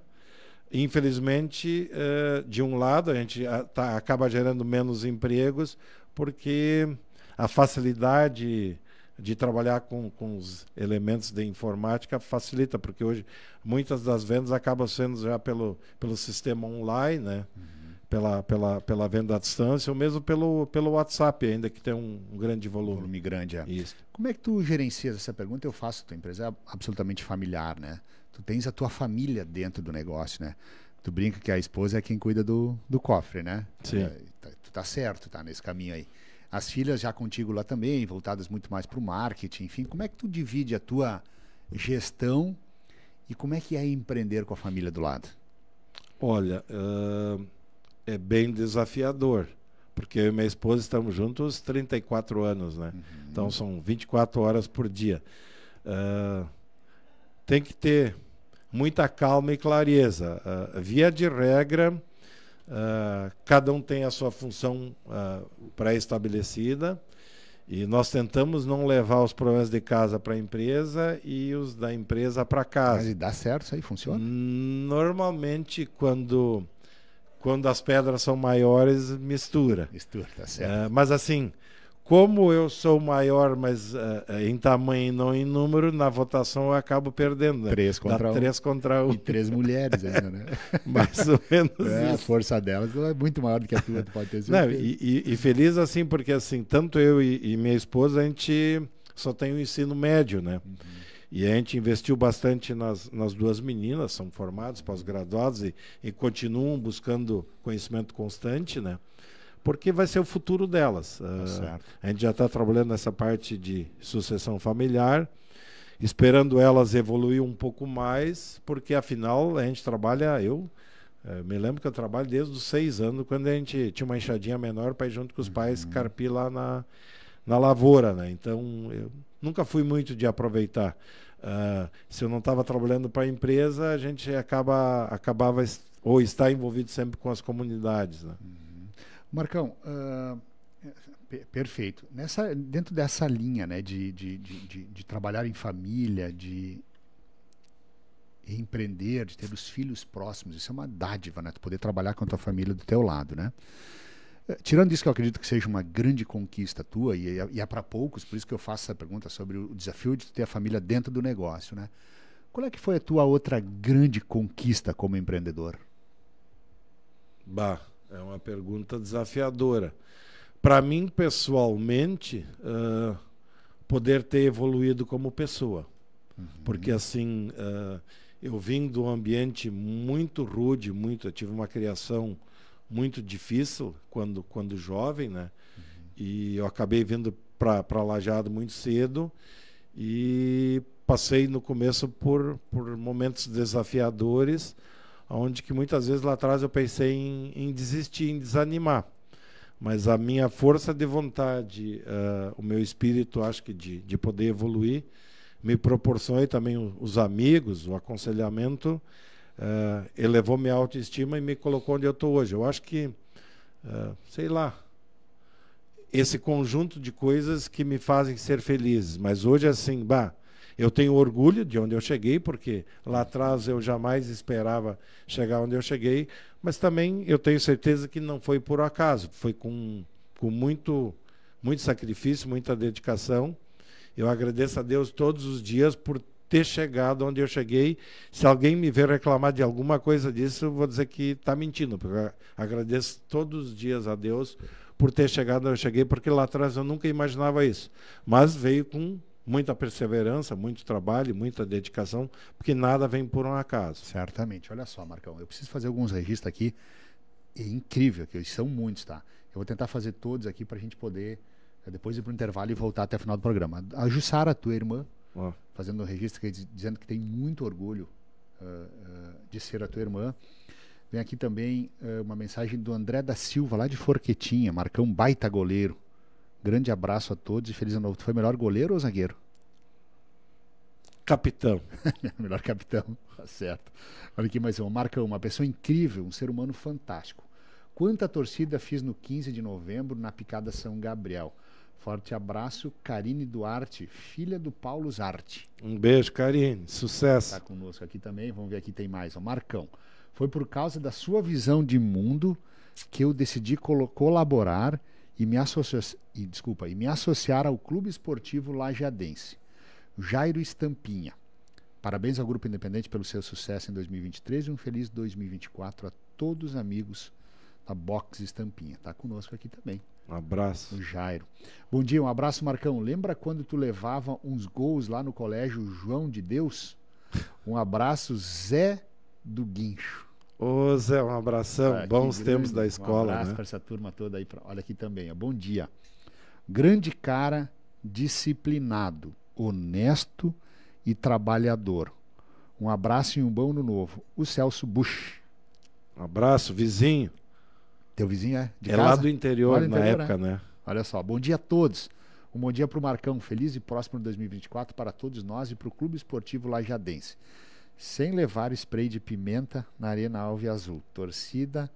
infelizmente, uh, de um lado, a gente uh, tá, acaba gerando menos empregos, porque a facilidade de trabalhar com, com os elementos de informática facilita, porque hoje muitas das vendas acabam sendo já pelo, pelo sistema online, né? Uhum. Pela, pela, pela venda à distância, ou mesmo pelo, pelo WhatsApp, ainda que tem um, um grande volume. Um volume grande, é. Isso. Como é que tu gerencias essa pergunta? Eu faço, tua empresa é absolutamente familiar, né? Tu tens a tua família dentro do negócio, né? Tu brinca que a esposa é quem cuida do, do cofre, né? Sim. É, tá, tu tá certo, tá nesse caminho aí. As filhas já contigo lá também, voltadas muito mais para o marketing, enfim. Como é que tu divide a tua gestão e como é que é empreender com a família do lado? Olha, uh, é bem desafiador, porque eu e minha esposa estamos juntos 34 anos, né? Uhum. Então são 24 horas por dia. Uh, tem que ter muita calma e clareza. Uh, via de regra, ah, cada um tem a sua função uh, pré-estabelecida e nós tentamos não levar os problemas de casa para a empresa e os da empresa para casa. Mas dá certo isso aí? Funciona? Normalmente, quando, quando as pedras são maiores, mistura. Mistura, tá certo. Uh, mas assim, como eu sou maior, mas uh, em tamanho e não em número, na votação eu acabo perdendo. Né? Três contra Dá um. Três contra um. E três mulheres ainda, né? Mais ou menos. É, a força delas é muito maior do que a tua, pode ter certeza. Não, e, e, e, feliz assim, porque assim, tanto eu e, e, minha esposa, a gente só tem o ensino médio, né? Uhum. E a gente investiu bastante nas, nas duas meninas, são formadas, pós-graduadas e, e continuam buscando conhecimento constante, né? porque vai ser o futuro delas. Tá ah, a gente já está trabalhando nessa parte de sucessão familiar, esperando elas evoluir um pouco mais, porque afinal a gente trabalha, eu eh, me lembro que eu trabalho desde os seis anos, quando a gente tinha uma enxadinha menor para ir junto com os pais uhum. carpir lá na, na lavoura, né? Então, eu nunca fui muito de aproveitar. Uh, se eu não estava trabalhando para a empresa, a gente acaba, acabava ou está envolvido sempre com as comunidades, né? Uhum. Marcão, uh, perfeito. Nessa, dentro dessa linha né, de, de, de, de, trabalhar em família, de empreender, de ter os filhos próximos, isso é uma dádiva, né? Tu poder trabalhar com a tua família do teu lado, né? Eh, tirando isso que eu acredito que seja uma grande conquista tua, e, e é para poucos, por isso que eu faço essa pergunta sobre o desafio de ter a família dentro do negócio, né? Qual é que foi a tua outra grande conquista como empreendedor? Bah, é uma pergunta desafiadora. Para mim, pessoalmente, uh, poder ter evoluído como pessoa. Uhum. Porque, assim, uh, eu vim de um ambiente muito rude, muito. Eu tive uma criação muito difícil quando, quando jovem, né? Uhum. E eu acabei vindo para Lajado muito cedo e passei no começo por, por momentos desafiadores onde que muitas vezes lá atrás eu pensei em, em desistir, em desanimar. Mas a minha força de vontade, uh, o meu espírito, acho que de, de poder evoluir, me proporcionou também os amigos, o aconselhamento, uh, elevou minha autoestima e me colocou onde eu estou hoje. Eu acho que, uh, sei lá, esse conjunto de coisas que me fazem ser feliz. Mas hoje, assim, bah, eu tenho orgulho de onde eu cheguei, porque lá atrás eu jamais esperava chegar onde eu cheguei, mas também eu tenho certeza que não foi por acaso, foi com, com muito, muito sacrifício, muita dedicação. Eu agradeço a Deus todos os dias por ter chegado onde eu cheguei. Se alguém me ver reclamar de alguma coisa disso, eu vou dizer que está mentindo, porque eu agradeço todos os dias a Deus por ter chegado onde eu cheguei, porque lá atrás eu nunca imaginava isso. Mas veio com muita perseverança, muito trabalho, muita dedicação, porque nada vem por um acaso. Certamente. Olha só, Marcão, eu preciso fazer alguns registros aqui. É incrível, que são muitos, tá? Eu vou tentar fazer todos aqui para a gente poder eh, depois ir para o intervalo e voltar até o final do programa. A Jussara, tua irmã, oh. fazendo um registro dizendo que tem muito orgulho uh, uh, de ser a tua irmã. Vem aqui também uh, uma mensagem do André da Silva, lá de Forquetinha, Marcão baita goleiro. Grande abraço a todos e feliz ano novo. Tu foi melhor goleiro ou zagueiro? Capitão. melhor capitão, tá certo. Olha aqui mais um. Marcão, uma pessoa incrível, um ser humano fantástico. Quanta torcida fiz no 15 de novembro na Picada São Gabriel. Forte abraço, Karine Duarte, filha do Paulo Zarte. Um beijo, Karine. Sucesso. Está conosco aqui também. Vamos ver aqui tem mais. Marcão, foi por causa da sua visão de mundo que eu decidi colaborar e me, associa e, desculpa, e me associar ao Clube Esportivo Lajeadense. Jairo Estampinha. Parabéns ao Grupo Independente pelo seu sucesso em 2023 e um feliz 2024 a todos os amigos da Box Estampinha. Está conosco aqui também. Um abraço. O Jairo. Bom dia, um abraço, Marcão. Lembra quando tu levava uns gols lá no colégio João de Deus? Um abraço, Zé do Guincho. Ô Zé, um abração. Ah, Bons grande, tempos da escola. Um abraço né? para essa turma toda aí. Pra... Olha aqui também. Ó. Bom dia. Grande cara, disciplinado, honesto e trabalhador. Um abraço e um bom ano novo. O Celso Bush. Um abraço, vizinho. Teu vizinho é? De é casa? lá do interior, na época, né? né? Olha só. Bom dia a todos. Um bom dia para o Marcão. Feliz e próximo 2024 para todos nós e para o Clube Esportivo Lajadense sem levar spray de pimenta na Arena Alve Azul. Torcida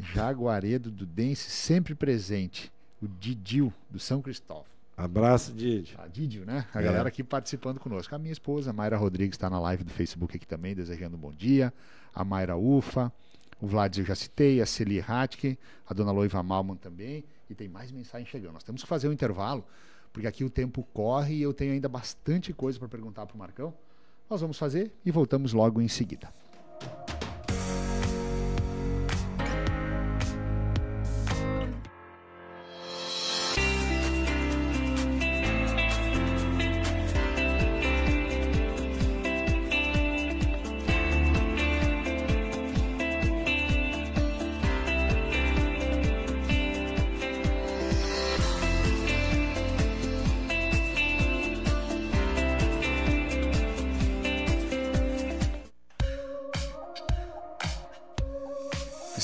Jaguaredo do Dense sempre presente. O Didil do São Cristóvão. Abraço, Didi. A ah, Didi, né? A é. galera aqui participando conosco. A minha esposa, Mayra Rodrigues, está na live do Facebook aqui também, desejando um bom dia. A Mayra Ufa, o Vlad eu já citei, a Celie Hatke, a dona Loiva Malman também. E tem mais mensagem chegando. Nós temos que fazer um intervalo, porque aqui o tempo corre e eu tenho ainda bastante coisa para perguntar para o Marcão nós vamos fazer e voltamos logo em seguida.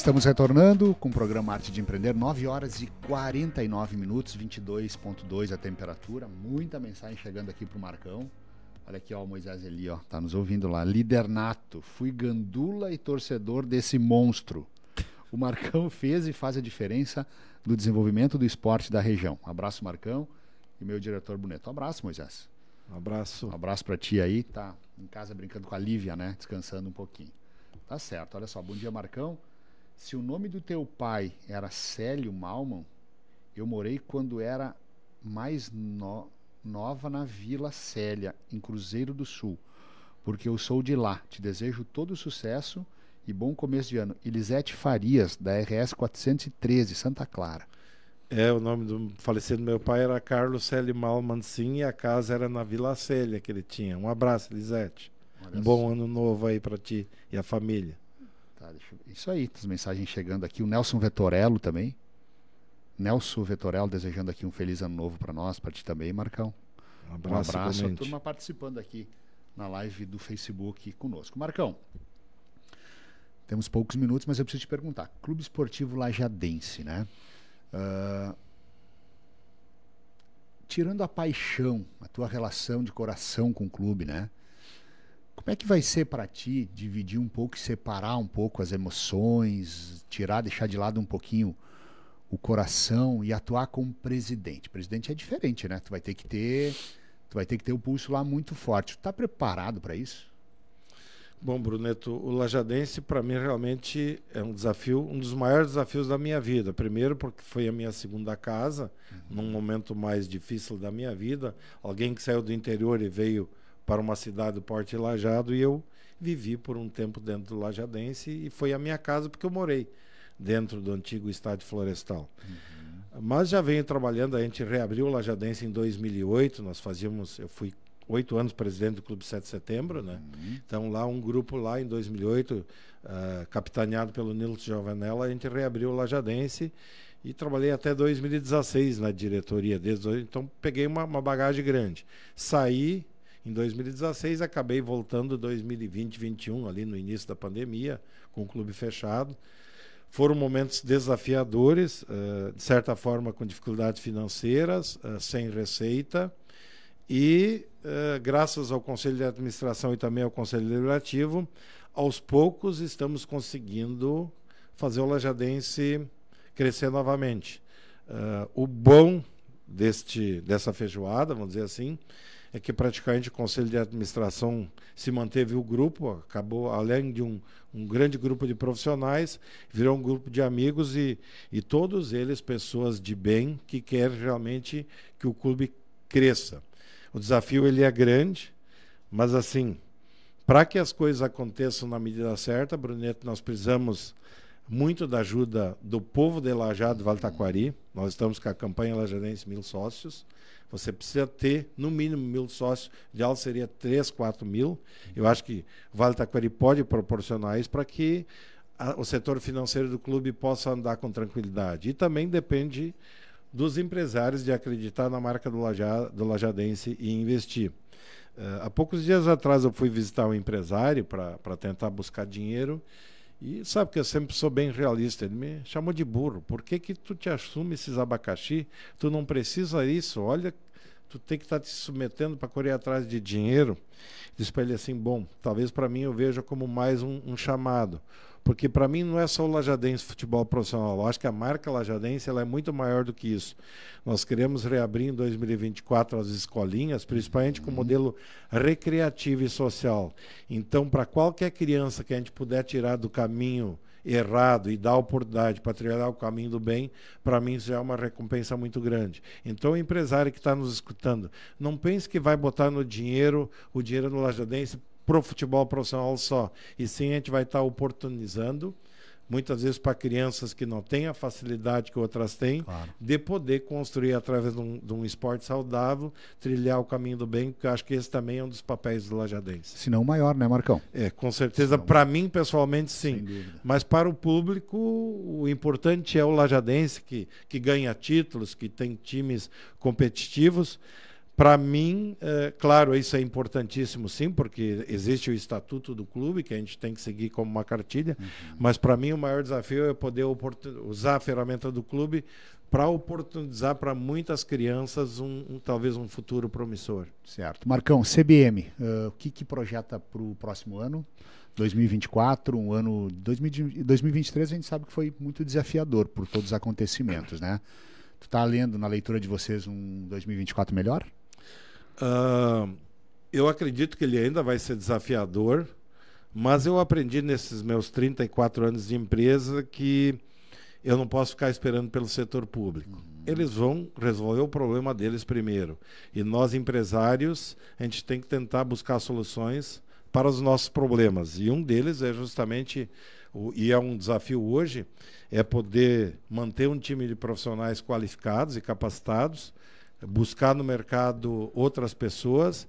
Estamos retornando com o programa Arte de Empreender, 9 horas e 49 minutos, 22.2 a temperatura. Muita mensagem chegando aqui pro Marcão. Olha aqui, ó, o Moisés ali, ó, tá nos ouvindo lá. Lidernato, fui gandula e torcedor desse monstro. O Marcão fez e faz a diferença no desenvolvimento do esporte da região. Abraço, Marcão, e meu diretor Boneto. Um abraço, Moisés. Um abraço. Um abraço para ti aí, tá em casa brincando com a Lívia, né? Descansando um pouquinho. Tá certo, olha só. Bom dia, Marcão. Se o nome do teu pai era Célio Malman, eu morei quando era mais no, nova na Vila Célia, em Cruzeiro do Sul, porque eu sou de lá. Te desejo todo sucesso e bom começo de ano. Elisete Farias, da RS 413, Santa Clara. É, o nome do falecido meu pai era Carlos Célio Malman, sim, e a casa era na Vila Célia que ele tinha. Um abraço, Elisete. Um bom ano novo aí para ti e a família. Tá, deixa... Isso aí, as mensagens chegando aqui. O Nelson Vetorello também. Nelson Vetorello desejando aqui um feliz ano novo para nós, para ti também, Marcão. Um abraço, um abraço a turma participando aqui na live do Facebook conosco. Marcão, temos poucos minutos, mas eu preciso te perguntar. Clube Esportivo Lajadense, né? Uh, tirando a paixão, a tua relação de coração com o clube, né? Como é que vai ser para ti dividir um pouco separar um pouco as emoções, tirar, deixar de lado um pouquinho o coração e atuar como presidente? Presidente é diferente, né? Tu vai ter que ter, tu vai ter que ter o um pulso lá muito forte. Tu tá preparado para isso? Bom, Bruneto, o Lajadense para mim realmente é um desafio, um dos maiores desafios da minha vida. Primeiro porque foi a minha segunda casa, uhum. num momento mais difícil da minha vida. Alguém que saiu do interior e veio para uma cidade do porte Lajado e eu vivi por um tempo dentro do Lajadense e foi a minha casa porque eu morei dentro do antigo estádio florestal. Uhum. Mas já venho trabalhando, a gente reabriu o Lajadense em 2008, nós fazíamos, eu fui oito anos presidente do Clube 7 de Setembro, né? Uhum. Então lá um grupo lá em 2008, uh, ah, capitaneado pelo Nilton Giovanella, a gente reabriu o Lajadense e trabalhei até 2016 na diretoria desde então peguei uma, uma bagagem grande. Saí em 2016, acabei voltando 2020, 2021, ali no início da pandemia, com o clube fechado. Foram momentos desafiadores, uh, de certa forma com dificuldades financeiras, uh, sem receita. E, uh, graças ao Conselho de Administração e também ao Conselho Deliberativo, aos poucos estamos conseguindo fazer o Lajadense crescer novamente. o bom deste, dessa feijoada, vamos dizer assim, é que praticamente o conselho de administração se manteve o grupo, acabou, além de um, um grande grupo de profissionais, virou um grupo de amigos e, e todos eles pessoas de bem que quer realmente que o clube cresça. O desafio ele é grande, mas assim, para que as coisas aconteçam na medida certa, Bruneto, nós precisamos muito da ajuda do povo de Lajado Vale Taquari. Nós estamos com a campanha Lajadense Mil Sócios. Você precisa ter, no mínimo, mil sócios. O ideal seria 3, 4 mil. Eu acho que Vale Taquari pode proporcionar isso para que a, o setor financeiro do clube possa andar com tranquilidade. E também depende dos empresários de acreditar na marca do, Laja, do Lajadense e investir. Uh, há poucos dias atrás eu fui visitar um empresário para tentar buscar dinheiro e sabe que eu sempre sou bem realista. Ele me chamou de burro. Por que, que tu te assume esses abacaxi? Tu não precisa isso. Olha, tu tem que estar tá te submetendo para correr atrás de dinheiro. Diz para ele assim: bom, talvez para mim eu veja como mais um, um chamado. Porque para mim não é só o Lajadense futebol profissional. Eu acho que a marca Lajadense ela é muito maior do que isso. Nós queremos reabrir em 2024 as escolinhas, principalmente com uhum. modelo recreativo e social. Então, para qualquer criança que a gente puder tirar do caminho errado e dar oportunidade para trilhar o caminho do bem, para mim isso já é uma recompensa muito grande. Então, o empresário que está nos escutando, não pense que vai botar no dinheiro, o dinheiro no Lajadense para o futebol profissional só. E sim, a gente vai estar tá oportunizando muitas vezes para crianças que não têm a facilidade que outras têm, claro. de poder construir através de um, de um, esporte saudável, trilhar o caminho do bem, que eu acho que esse também é um dos papéis do Lajadense. Se não o maior, né, Marcão? É, com certeza, para mim pessoalmente, sim. Mas para o público, o importante é o Lajadense, que, que ganha títulos, que tem times competitivos. Para mim, é, claro, isso é importantíssimo, sim, porque existe o estatuto do clube que a gente tem que seguir como uma cartilha, uhum. mas para mim o maior desafio é poder usar a ferramenta do clube para oportunizar para muitas crianças um, um, talvez um futuro promissor. Certo. Marcão, CBM, uh, eh, o que, que projeta para o próximo ano? 2024, um ano. 2023 a gente sabe que foi muito desafiador por todos os acontecimentos, né? Tu está lendo na leitura de vocês um 2024 melhor? Uh, eu acredito que ele ainda vai ser desafiador, mas eu aprendi nesses meus 34 anos de empresa que eu não posso ficar esperando pelo setor público. Uhum. Eles vão resolver o problema deles primeiro. E nós, empresários, a gente tem que tentar buscar soluções para os nossos problemas. E um deles é justamente, e é um desafio hoje, é poder manter um time de profissionais qualificados e capacitados buscar no mercado outras pessoas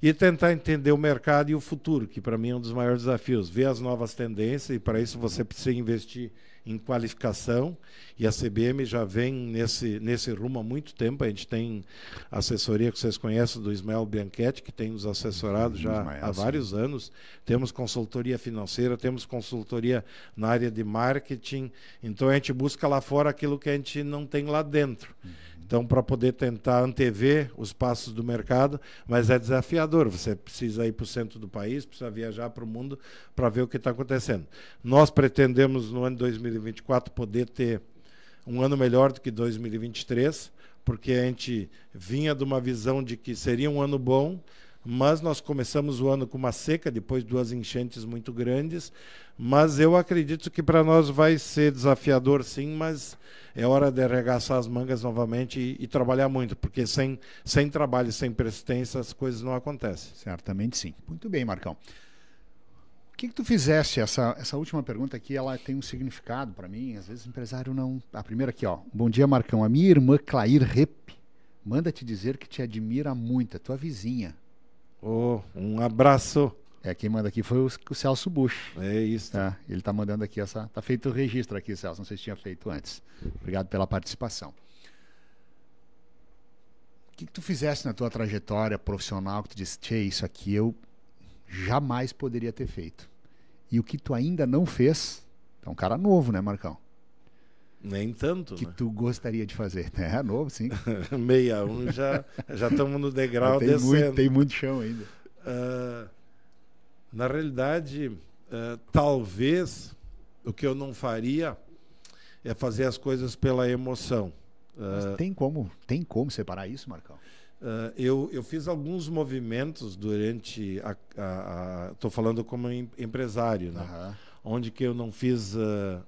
e tentar entender o mercado e o futuro, que para mim é um dos maiores desafios, ver as novas tendências e para isso você precisa investir em qualificação e a CBM já vem nesse, nesse rumo há muito tempo. A gente tem assessoria que vocês conhecem do Ismael Bianchetti, que tem nos assessorado uhum, já Ismael, há vários sim. anos. Temos consultoria financeira, temos consultoria na área de marketing. Então a gente busca lá fora aquilo que a gente não tem lá dentro. Uhum. Então, para poder tentar antever os passos do mercado, mas é desafiador. Você precisa ir para o centro do país, precisa viajar para o mundo para ver o que está acontecendo. Nós pretendemos, no ano 2024, poder ter um ano melhor do que 2023, porque a gente vinha de uma visão de que seria um ano bom, mas nós começamos o ano com uma seca, depois duas enchentes muito grandes, mas eu acredito que para nós vai ser desafiador sim, mas é hora de arregaçar as mangas novamente e, e, trabalhar muito, porque sem, sem trabalho, sem persistência, as coisas não acontecem. Certamente sim. Muito bem, Marcão. O que, que tu fizeste? Essa, essa última pergunta aqui, ela tem um significado para mim. Às vezes o empresário não... A primeira aqui, ó. Bom dia, Marcão. A minha irmã, Clair Rep, manda te dizer que te admira muito, a é tua vizinha. Oh, um abraço. É, quem manda aqui foi o, o Celso Bush. É isso. Tá? Ele está mandando aqui essa. Tá feito o registro aqui, Celso. Não sei se tinha feito antes. Obrigado pela participação. O que, que tu fizesse na tua trajetória profissional que tu disse, Tchê, isso aqui eu jamais poderia ter feito. E o que tu ainda não fez, é um cara novo, né, Marcão? Nem tanto. Que né? tu gostaria de fazer. É novo, sim. 61 já já estamos no degrau tem descendo. Muito, tem muito chão ainda. Uh, na realidade, uh, talvez o que eu não faria é fazer as coisas pela emoção. Uh, tem como tem como separar isso, Marcão? eu, eu fiz alguns movimentos durante a. Estou falando como em, empresário, né? Uhum onde que eu não fiz uh,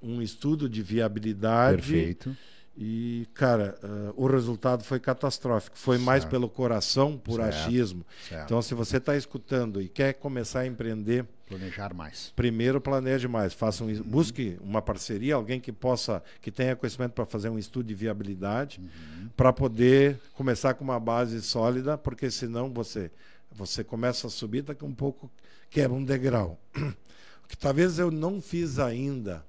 um estudo de viabilidade. Perfeito. E, cara, uh, o resultado foi catastrófico. Foi certo. mais pelo coração, por certo. achismo. Certo. Então, se você está escutando e quer começar a empreender. Planejar mais. Primeiro planeje mais. Faça um, uhum. Busque uma parceria, alguém que possa, que tenha conhecimento para fazer um estudo de viabilidade, uhum. para poder começar com uma base sólida, porque senão você, você começa a subir, daqui um pouco quebra um degrau que talvez eu não fiz ainda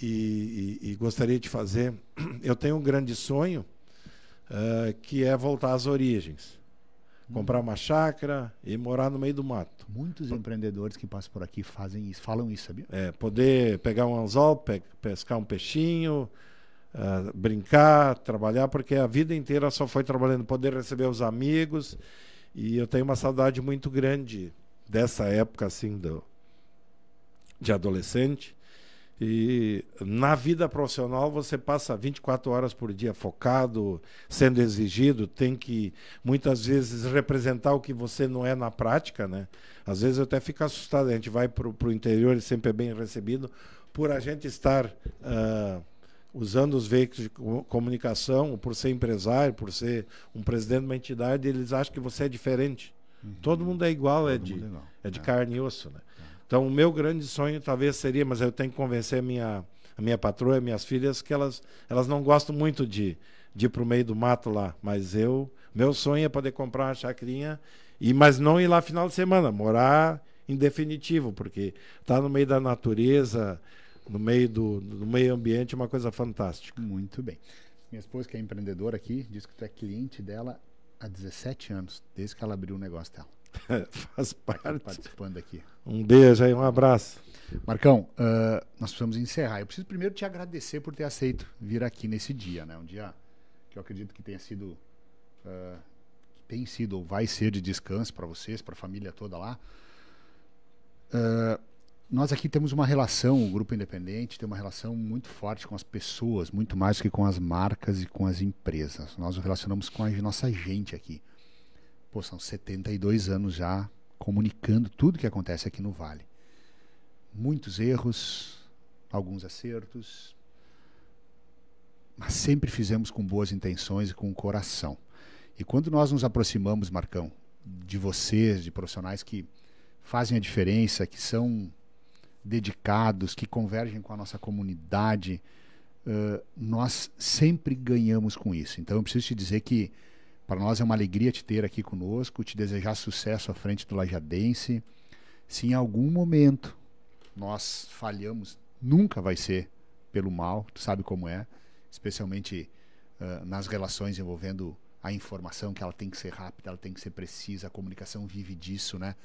e, e, e gostaria de fazer. Eu tenho um grande sonho uh, que é voltar às origens. Hum. Comprar uma chácara e morar no meio do mato. Muitos empreendedores que passam por aqui fazem isso, falam isso, sabia? É, poder pegar um anzol, pe pescar um peixinho, Uh, brincar, trabalhar, porque a vida inteira só foi trabalhando, poder receber os amigos. E eu tenho uma saudade muito grande dessa época, assim, do, de adolescente. E na vida profissional você passa 24 horas por dia focado, sendo exigido, tem que muitas vezes representar o que você não é na prática, né? Às vezes eu até fico assustado, a gente vai para o interior e sempre é bem recebido por a gente estar uh, usando os veículos de comunicação, por ser empresário, por ser um presidente de uma entidade, eles acham que você é diferente. Uhum. Todo mundo é igual, é Todo é, é de, é, né? é de carne e osso, né? Então, o meu grande sonho talvez seria, mas eu tenho que convencer a minha, a minha patroa, minhas filhas, que elas, elas não gostam muito de, de ir para o meio do mato lá. Mas eu, meu sonho é poder comprar uma chacrinha, e, mas não ir lá final de semana, morar em definitivo, porque estar tá no meio da natureza, no meio do, do meio ambiente, é uma coisa fantástica. Muito bem. Minha esposa, que é empreendedora aqui, diz que tu é cliente dela há 17 anos, desde que ela abriu o negócio dela. Faz tá parte. Participando aqui. Um beijo aí, um abraço. Marcão, uh, nós precisamos encerrar. Eu preciso primeiro te agradecer por ter aceito vir aqui nesse dia, né? Um dia que eu acredito que tenha sido, uh, que tem sido ou vai ser de descanso para vocês, para a família toda lá. Uh, nós aqui temos uma relação, o Grupo Independente tem uma relação muito forte com as pessoas, muito mais que com as marcas e com as empresas. Nós nos relacionamos com a nossa gente aqui. Pô, são 72 anos já comunicando tudo que acontece aqui no Vale. Muitos erros, alguns acertos, mas sempre fizemos com boas intenções e com o coração. E quando nós nos aproximamos, Marcão, de vocês, de profissionais que fazem a diferença, que são dedicados, que convergem com a nossa comunidade, uh, nós sempre ganhamos com isso. Então eu preciso te dizer que para nós é uma alegria te ter aqui conosco, te desejar sucesso à frente do Lajadense. Se em algum momento nós falhamos, nunca vai ser pelo mal, tu sabe como é, especialmente uh, nas relações envolvendo a informação, que ela tem que ser rápida, ela tem que ser precisa, a comunicação vive disso, né?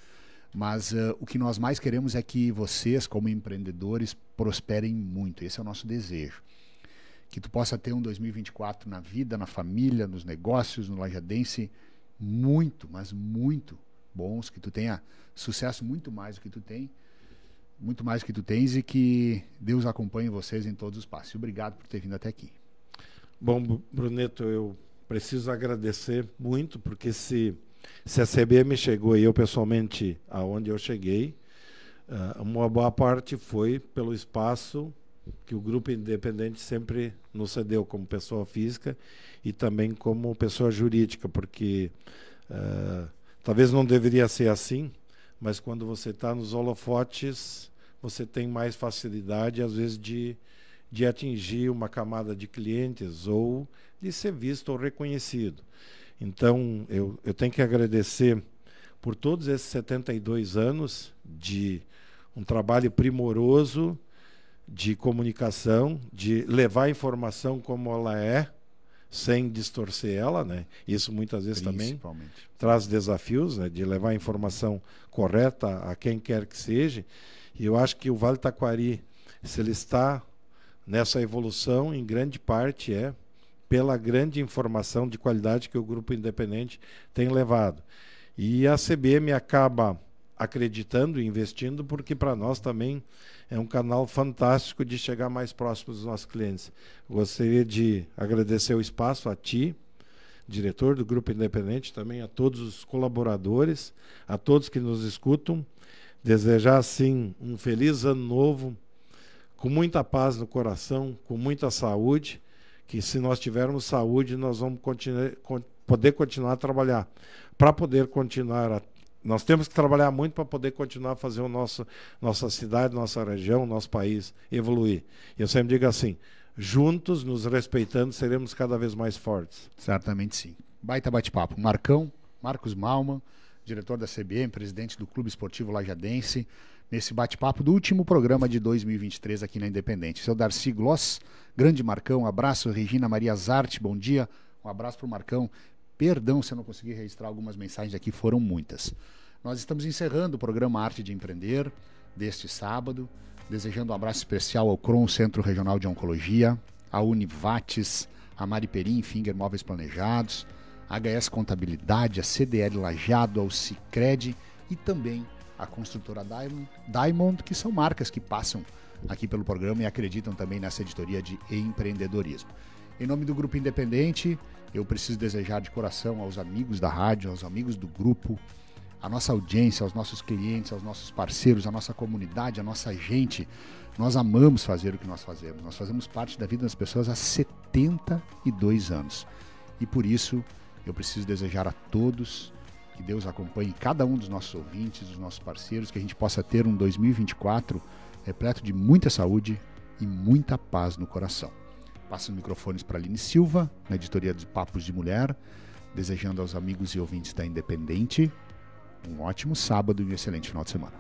Mas uh, o que nós mais queremos é que vocês, como empreendedores, prosperem muito. Esse é o nosso desejo que tu possa ter um 2024 na vida, na família, nos negócios, no Lajadense, muito, mas muito bons, que tu tenha sucesso muito mais do que tu tem, muito mais do que tu tens e que Deus acompanhe vocês em todos os passos. Obrigado por ter vindo até aqui. Bom, Bruneto, eu preciso agradecer muito, porque se, se a CBM chegou e eu pessoalmente aonde eu cheguei, ah, uma boa parte foi pelo espaço que o grupo independente sempre nos cedeu como pessoa física e também como pessoa jurídica, porque uh, talvez não deveria ser assim, mas quando você está nos holofotes, você tem mais facilidade, às vezes, de, de atingir uma camada de clientes ou de ser visto ou reconhecido. Então, eu, eu tenho que agradecer por todos esses 72 anos de um trabalho primoroso de comunicação, de levar a informação como ela é, sem distorcer ela, né? Isso muitas vezes também traz desafios, né? De levar a informação correta a quem quer que seja. E eu acho que o Vale Taquari, se ele está nessa evolução, em grande parte é pela grande informação de qualidade que o grupo independente tem levado. E a CBM acaba acreditando e investindo, porque para nós também é um canal fantástico de chegar mais próximo dos nossos clientes. Gostaria de agradecer o espaço a ti, diretor do Grupo Independente, também a todos os colaboradores, a todos que nos escutam. Desejar, assim, um feliz ano novo, com muita paz no coração, com muita saúde, que se nós tivermos saúde, nós vamos poder continuar a trabalhar. Para poder continuar a nós temos que trabalhar muito para poder continuar a fazer o nosso, nossa cidade, nossa região, nosso país evoluir. Eu sempre digo assim: juntos, nos respeitando, seremos cada vez mais fortes. Certamente sim. Baita bate-papo. Marcão, Marcos Malman, diretor da CBM, presidente do Clube Esportivo Lajadense, nesse bate-papo do último programa de 2023 aqui na Independente. Seu Darcy Gloss, grande Marcão, um abraço. Regina Maria Zarte, bom dia. Um abraço para o Marcão, Perdão se eu não consegui registrar algumas mensagens aqui, foram muitas. Nós estamos encerrando o programa Arte de Empreender deste sábado, desejando um abraço especial ao CRON Centro Regional de Oncologia, à Univates, à Mari Perim, Finger Móveis Planejados, à HS Contabilidade, à CDL Lajado, ao Cicred e também à construtora Diamond, Diamond, que são marcas que passam aqui pelo programa e acreditam também nessa editoria de empreendedorismo. Em nome do Grupo Independente, eu preciso desejar de coração aos amigos da rádio, aos amigos do grupo, à nossa audiência, aos nossos clientes, aos nossos parceiros, à nossa comunidade, à nossa gente. Nós amamos fazer o que nós fazemos. Nós fazemos parte da vida das pessoas há 72 anos. E por isso, eu preciso desejar a todos que Deus acompanhe cada um dos nossos ouvintes, dos nossos parceiros, que a gente possa ter um 2024 repleto de muita saúde e muita paz no coração. Passo os microfones para Aline Silva, na editoria de Papos de Mulher, desejando aos amigos e ouvintes da Independente um ótimo sábado e um excelente final de semana.